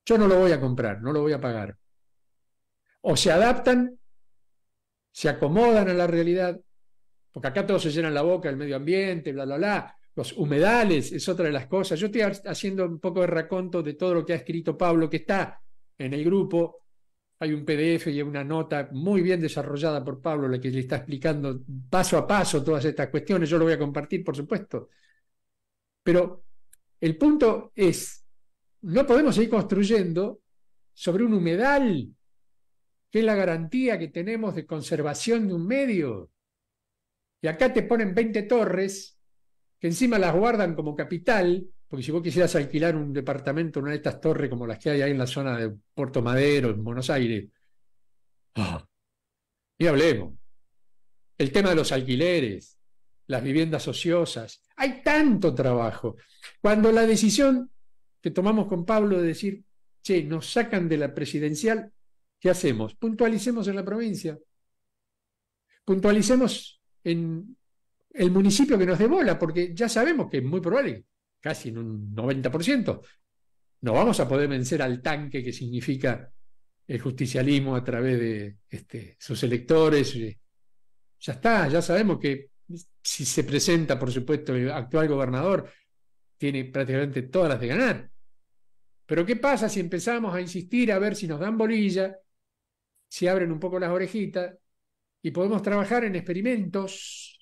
Yo no lo voy a comprar, no lo voy a pagar. O se adaptan, se acomodan a la realidad, porque acá todos se llenan la boca, el medio ambiente, bla, bla, bla. Los humedales es otra de las cosas. Yo estoy haciendo un poco de raconto de todo lo que ha escrito Pablo, que está en el grupo. Hay un PDF y una nota muy bien desarrollada por Pablo, la que le está explicando paso a paso todas estas cuestiones. Yo lo voy a compartir, por supuesto. Pero el punto es, no podemos seguir construyendo sobre un humedal, que es la garantía que tenemos de conservación de un medio. Y acá te ponen 20 torres que encima las guardan como capital, porque si vos quisieras alquilar un departamento una de estas torres como las que hay ahí en la zona de Puerto Madero, en Buenos Aires, y ¡ah! hablemos. El tema de los alquileres, las viviendas ociosas, hay tanto trabajo. Cuando la decisión que tomamos con Pablo de decir, che, nos sacan de la presidencial, ¿qué hacemos? Puntualicemos en la provincia. Puntualicemos en el municipio que nos dé porque ya sabemos que es muy probable, casi en un 90%, no vamos a poder vencer al tanque que significa el justicialismo a través de este, sus electores. Eh, ya está, ya sabemos que si se presenta, por supuesto, el actual gobernador, tiene prácticamente todas las de ganar. Pero ¿qué pasa si empezamos a insistir a ver si nos dan bolilla, si abren un poco las orejitas y podemos trabajar en experimentos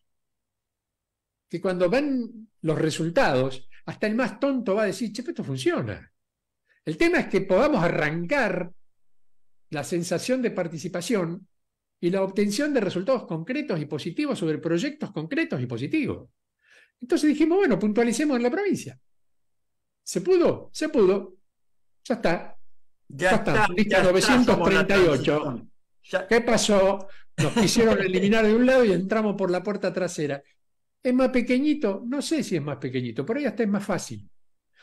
que cuando ven los resultados, hasta el más tonto va a decir, che, esto funciona. El tema es que podamos arrancar la sensación de participación y la obtención de resultados concretos y positivos sobre proyectos concretos y positivos. Entonces dijimos, bueno, puntualicemos en la provincia. ¿Se pudo? Se pudo. Ya está. Ya, está. ¿Qué pasó? Nos quisieron eliminar de un lado y entramos por la puerta trasera. ¿Es más pequeñito? No sé si es más pequeñito, por ahí hasta es más fácil.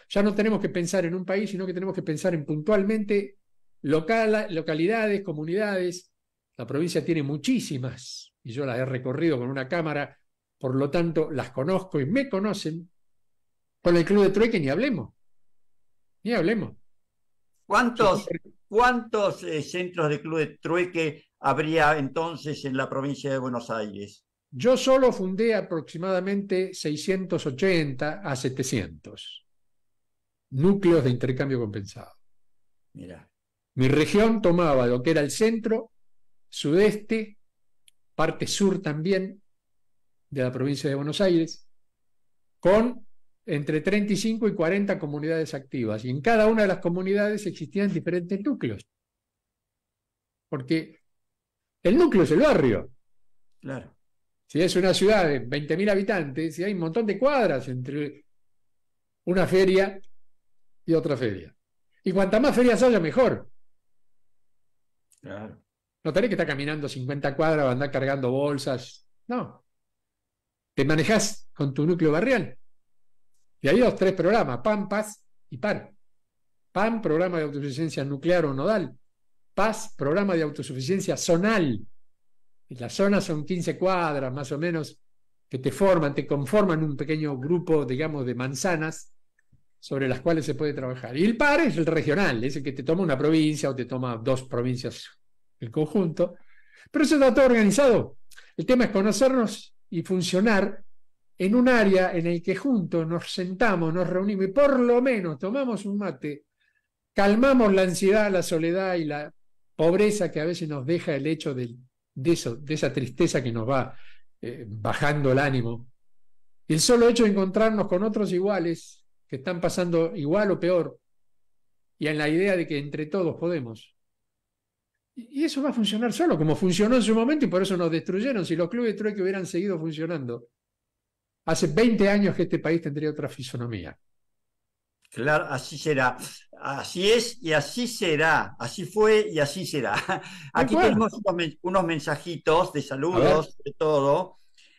Ya no tenemos que pensar en un país, sino que tenemos que pensar en puntualmente localidades, comunidades. La provincia tiene muchísimas y yo las he recorrido con una cámara, por lo tanto las conozco y me conocen. Con el Club de Trueque ni hablemos, ni hablemos. ¿Cuántos, eh, centros de Club de Trueque habría entonces en la provincia de Buenos Aires? Yo solo fundé aproximadamente 680 a 700 núcleos de intercambio compensado. Mira. Mi región tomaba lo que era el centro, sudeste, parte sur también de la provincia de Buenos Aires, con entre 35 y 40 comunidades activas. Y en cada una de las comunidades existían diferentes núcleos. Porque el núcleo es el barrio. Claro. Si es una ciudad de 20.000 habitantes, y hay un montón de cuadras entre una feria y otra feria. Y cuantas más ferias haya, mejor. No tenés que estar caminando 50 cuadras o andar cargando bolsas. No. Te manejás con tu núcleo barrial. Y hay dos, tres programas, PAN, PAS y PAR. PAN, programa de autosuficiencia nuclear o nodal. PAS, programa de autosuficiencia zonal. Las zonas son 15 cuadras más o menos que te forman, te conforman un pequeño grupo, digamos, de manzanas sobre las cuales se puede trabajar. Y el par es el regional, es el que te toma una provincia o te toma dos provincias el conjunto. Pero eso está todo organizado. El tema es conocernos y funcionar en un área en el que juntos nos sentamos, nos reunimos y por lo menos tomamos un mate, calmamos la ansiedad, la soledad y la pobreza que a veces nos deja el hecho del de, esa tristeza que nos va eh, bajando el ánimo. el solo hecho de encontrarnos con otros iguales, que están pasando igual o peor, y en la idea de que entre todos podemos. Y eso va a funcionar solo, como funcionó en su momento y por eso nos destruyeron. Si los clubes de trueque hubieran seguido funcionando, hace 20 años que este país tendría otra fisonomía. Claro, así será. Así es y así será, así fue y así será. Aquí tenemos unos mensajitos de saludos, de todo.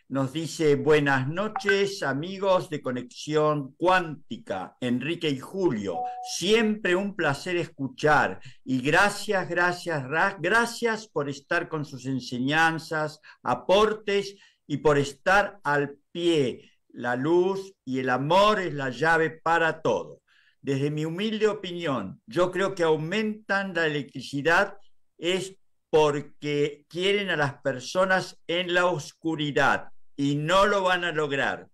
Nos dice buenas noches amigos de Conexión Cuántica, Enrique y Julio. Siempre un placer escuchar y gracias, gracias, gracias por estar con sus enseñanzas, aportes y por estar al pie. La luz y el amor es la llave para todo desde mi humilde opinión, yo creo que aumentan la electricidad es porque quieren a las personas en la oscuridad y no lo van a lograr.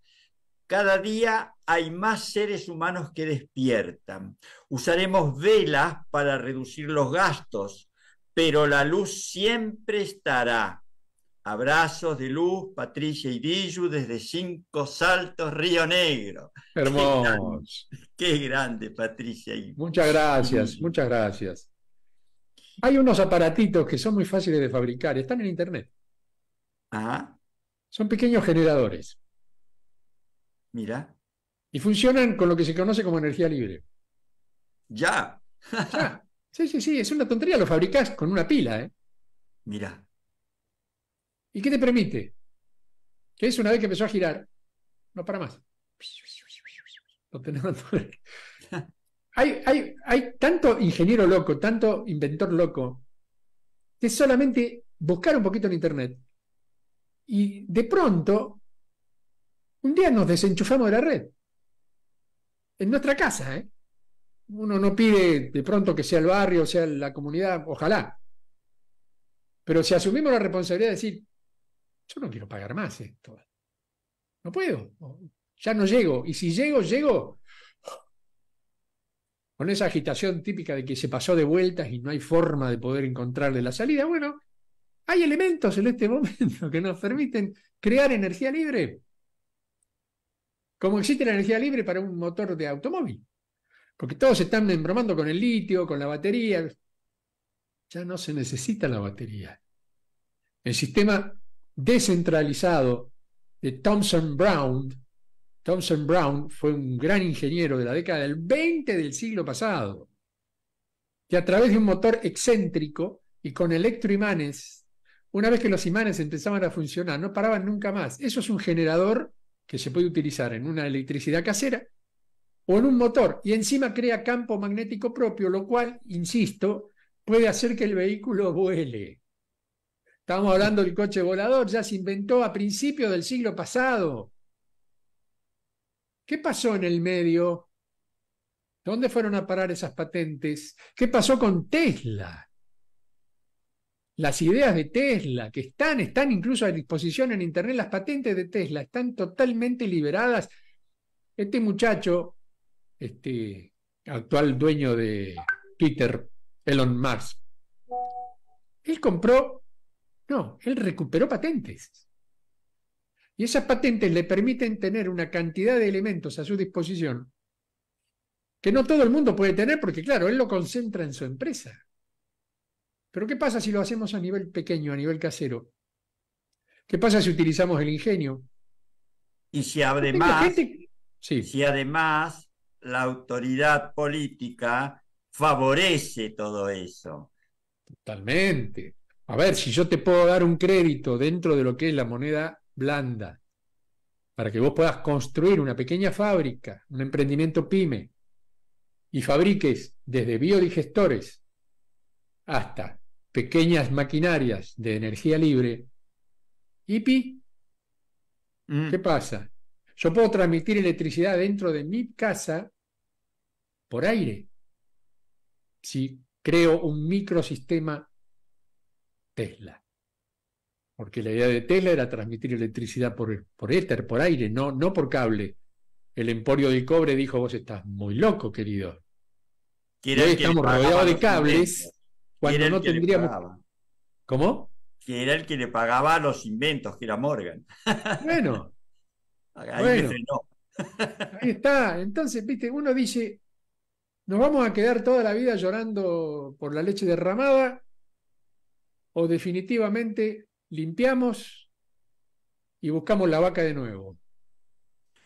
Cada día hay más seres humanos que despiertan. Usaremos velas para reducir los gastos, pero la luz siempre estará. Abrazos de luz, Patricia y Dillu, desde Cinco Saltos, Río Negro. Hermoso. Qué, grande, Patricia. Muchas gracias, muchas gracias. Hay unos aparatitos que son muy fáciles de fabricar, están en Internet. Son pequeños generadores. Mira. Y funcionan con lo que se conoce como energía libre. Ya. Sí, sí, sí, es una tontería, lo fabricás con una pila, ¿eh? Mira. ¿Y qué te permite? Que es una vez que empezó a girar, no para más. hay, tanto ingeniero loco, tanto inventor loco, que solamente buscar un poquito en Internet. Y de pronto, un día nos desenchufamos de la red. En nuestra casa, ¿eh? Uno no pide de pronto que sea el barrio, sea la comunidad, ojalá. Pero si asumimos la responsabilidad de decir, yo no quiero pagar más esto. No puedo. Ya no llego. Y si llego, llego con esa agitación típica de que se pasó de vueltas y no hay forma de poder encontrarle la salida. Bueno, hay elementos en este momento que nos permiten crear energía libre. Como existe la energía libre para un motor de automóvil. Porque todos están embromando con el litio, con la batería. Ya no se necesita la batería. El sistema descentralizado de Thomson Brown. Thomson Brown fue un gran ingeniero de la década del 20 del siglo pasado, que a través de un motor excéntrico y con electroimanes, una vez que los imanes empezaban a funcionar, no paraban nunca más. Eso es un generador que se puede utilizar en una electricidad casera o en un motor y encima crea campo magnético propio, lo cual, insisto, puede hacer que el vehículo vuele. Estamos hablando del coche volador, ya se inventó a principios del siglo pasado. ¿Qué pasó en el medio? ¿Dónde fueron a parar esas patentes? ¿Qué pasó con Tesla? Las ideas de Tesla, que están, están incluso a disposición en Internet, las patentes de Tesla están totalmente liberadas. Este muchacho, este actual dueño de Twitter, Elon Musk, él compró no, él recuperó patentes. Y esas patentes le permiten tener una cantidad de elementos a su disposición que no todo el mundo puede tener porque, claro, él lo concentra en su empresa. Pero ¿qué pasa si lo hacemos a nivel pequeño, a nivel casero? ¿Qué pasa si utilizamos el ingenio? Y si además, si además la autoridad política favorece todo eso. Totalmente. A ver, si yo te puedo dar un crédito dentro de lo que es la moneda blanda, para que vos puedas construir una pequeña fábrica, un emprendimiento pyme, y fabriques desde biodigestores hasta pequeñas maquinarias de energía libre, ¿y pi? Mm. ¿Qué pasa? Yo puedo transmitir electricidad dentro de mi casa por aire, si creo un microsistema Tesla. Porque la idea de Tesla era transmitir electricidad por, por éter, por aire, no, no por cable. El emporio de cobre dijo, vos estás muy loco, querido. Hoy estamos rodeados de cables cuando no tendríamos... ¿Cómo? Que era el que le pagaba los inventos, que era Morgan. Bueno. bueno. ahí está. Entonces, viste, uno dice, nos vamos a quedar toda la vida llorando por la leche derramada o definitivamente limpiamos y buscamos la vaca de nuevo.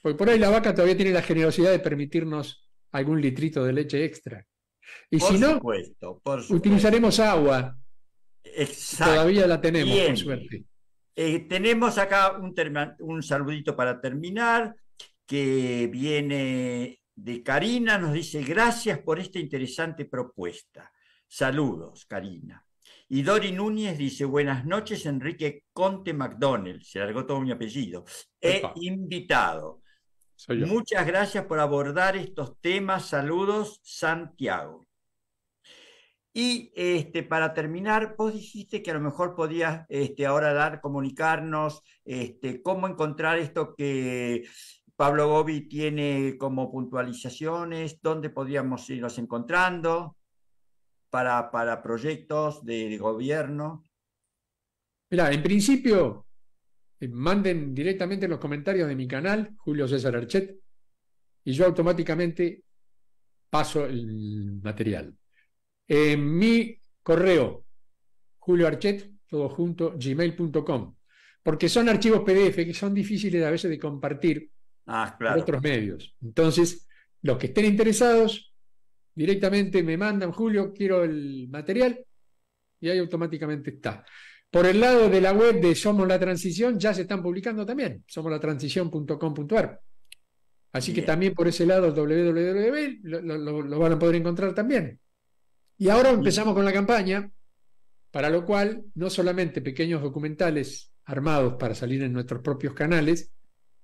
Porque por ahí la vaca todavía tiene la generosidad de permitirnos algún litrito de leche extra. Y si no, utilizaremos agua. Todavía la tenemos, suerte. Eh, tenemos acá un, un saludito para terminar, que viene de Karina, nos dice gracias por esta interesante propuesta. Saludos, Karina. Y Dori Núñez dice, buenas noches, Enrique Conte McDonald, se largó todo mi apellido, he invitado. Muchas gracias por abordar estos temas. Saludos, Santiago. Y este, para terminar, vos dijiste que a lo mejor podías este, ahora dar, comunicarnos, este, cómo encontrar esto que Pablo Gobi tiene como puntualizaciones, dónde podríamos irnos encontrando para, proyectos de gobierno? Mira, en principio, eh, manden directamente los comentarios de mi canal, Julio César Archet, y yo automáticamente paso el material. En eh, mi correo, Archet todo junto, gmail.com, porque son archivos PDF que son difíciles a veces de compartir a ah, otros medios. Entonces, los que estén interesados, Directamente me mandan, Julio, quiero el material y ahí automáticamente está. Por el lado de la web de Somos la Transición ya se están publicando también, somoslatransición.com.ar. Así que también por ese lado www lo, lo, van a poder encontrar también. Y ahora empezamos con la campaña, para lo cual no solamente pequeños documentales armados para salir en nuestros propios canales,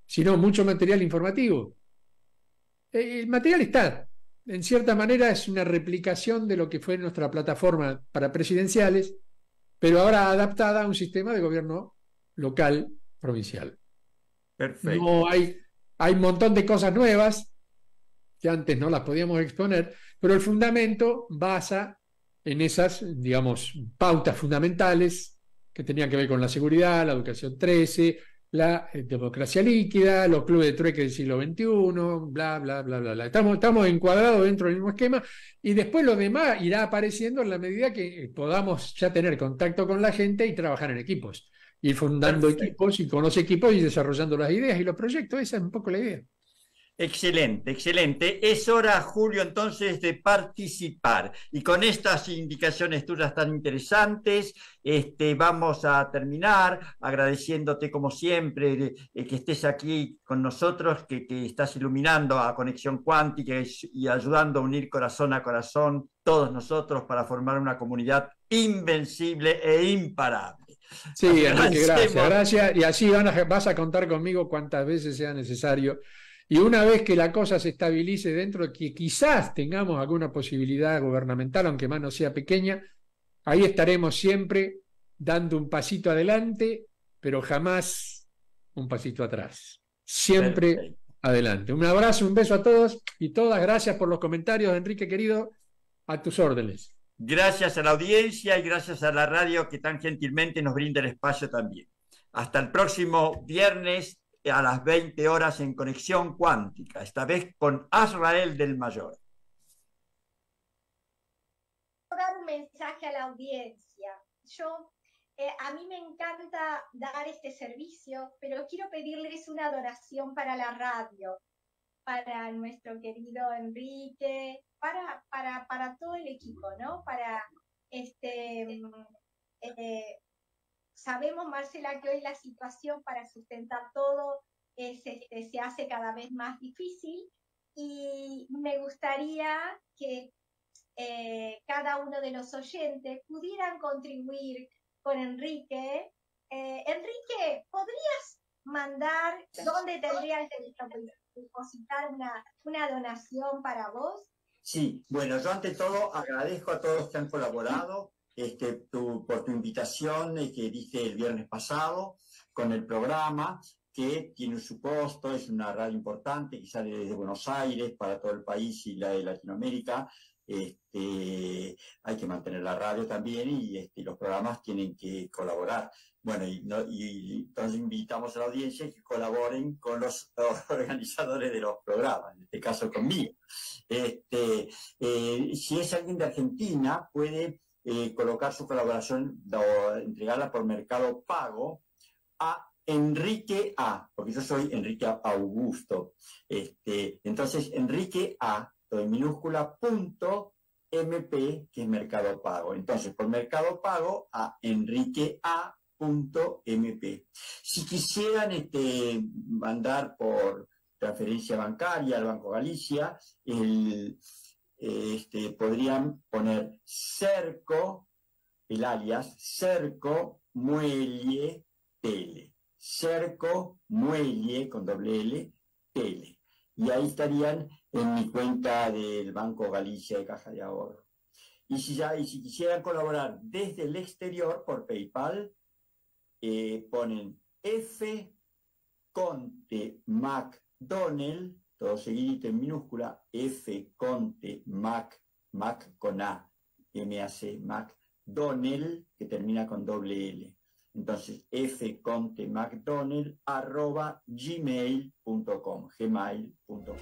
sino mucho material informativo. Eh, el material está, en cierta manera es una replicación de lo que fue nuestra plataforma para presidenciales, pero ahora adaptada a un sistema de gobierno local provincial. Perfecto. hay, hay un montón de cosas nuevas que antes no las podíamos exponer, pero el fundamento basa en esas, digamos, pautas fundamentales que tenían que ver con la seguridad, la educación 13, la eh, democracia líquida, los clubes de trueque del siglo XXI, bla, bla, bla, bla, Estamos, estamos encuadrados dentro del mismo esquema y después lo demás irá apareciendo en la medida que eh, podamos ya tener contacto con la gente y trabajar en equipos, y fundando equipos y con los equipos y desarrollando las ideas y los proyectos. Esa es un poco la idea. Excelente, excelente. Es hora, Julio, entonces de participar. Y con estas indicaciones tuyas tan interesantes, este, vamos a terminar agradeciéndote como siempre que estés aquí con nosotros, que, estás iluminando a Conexión Cuántica y, ayudando a unir corazón a corazón todos nosotros para formar una comunidad invencible e imparable. Sí, Enrique, gracias, gracias. Y así vas a contar conmigo cuantas veces sea necesario y una vez que la cosa se estabilice dentro, que quizás tengamos alguna posibilidad gubernamental, aunque más no sea pequeña, ahí estaremos siempre dando un pasito adelante, pero jamás un pasito atrás. Siempre adelante. Un abrazo, un beso a todos y todas. Gracias por los comentarios, Enrique querido. A tus órdenes. Gracias a la audiencia y gracias a la radio que tan gentilmente nos brinda el espacio también. Hasta el próximo viernes eh, a las 20 horas en conexión cuántica, esta vez con Azrael del Mayor. Quiero dar un mensaje a la audiencia. Yo, eh, a mí me encanta dar este servicio, pero quiero pedirles una donación para la radio, para nuestro querido Enrique, para, para, todo el equipo, ¿no? Para este. Mm, eh, Sabemos, Marcela, que hoy la situación para sustentar todo este, se hace cada vez más difícil y me gustaría que eh, cada uno de los oyentes pudieran contribuir con Enrique. Eh, Enrique, ¿podrías mandar dónde tendría que depositar una, donación para vos? Sí, bueno, yo ante todo agradezco a todos que han colaborado, este, tu, por tu invitación que este, dije el viernes pasado con el programa que tiene su supuesto, es una radio importante que sale desde Buenos Aires para todo el país y la de Latinoamérica. Este, hay que mantener la radio también y este, los programas tienen que colaborar. Bueno, y, entonces invitamos a la audiencia que colaboren con los, organizadores de los programas, en este caso conmigo. Este, eh, si es alguien de Argentina, puede colocar su colaboración o entregarla por Mercado Pago a Enrique A, porque yo soy Enrique Augusto. Este, entonces, Enrique A, todo en minúscula, punto MP, que es Mercado Pago. Entonces, por Mercado Pago a Enrique A. Punto .mp. Si quisieran este, mandar por transferencia bancaria al Banco Galicia el, este, podrían poner cerco, el alias, cerco, muelle, tele. Cerco, muelle, con doble L, tele. Y ahí estarían en mi cuenta del Banco Galicia de Caja de Ahorro. Y si, si quisieran colaborar desde el exterior por PayPal, eh, ponen F Conte McDonnell todo seguidito en minúscula, F, Conte, Mac, Mac con A, M-A-C, Mac, Donel, que termina con doble L. Entonces, F, Conte, McDonald, arroba gmail.com, gmail.com.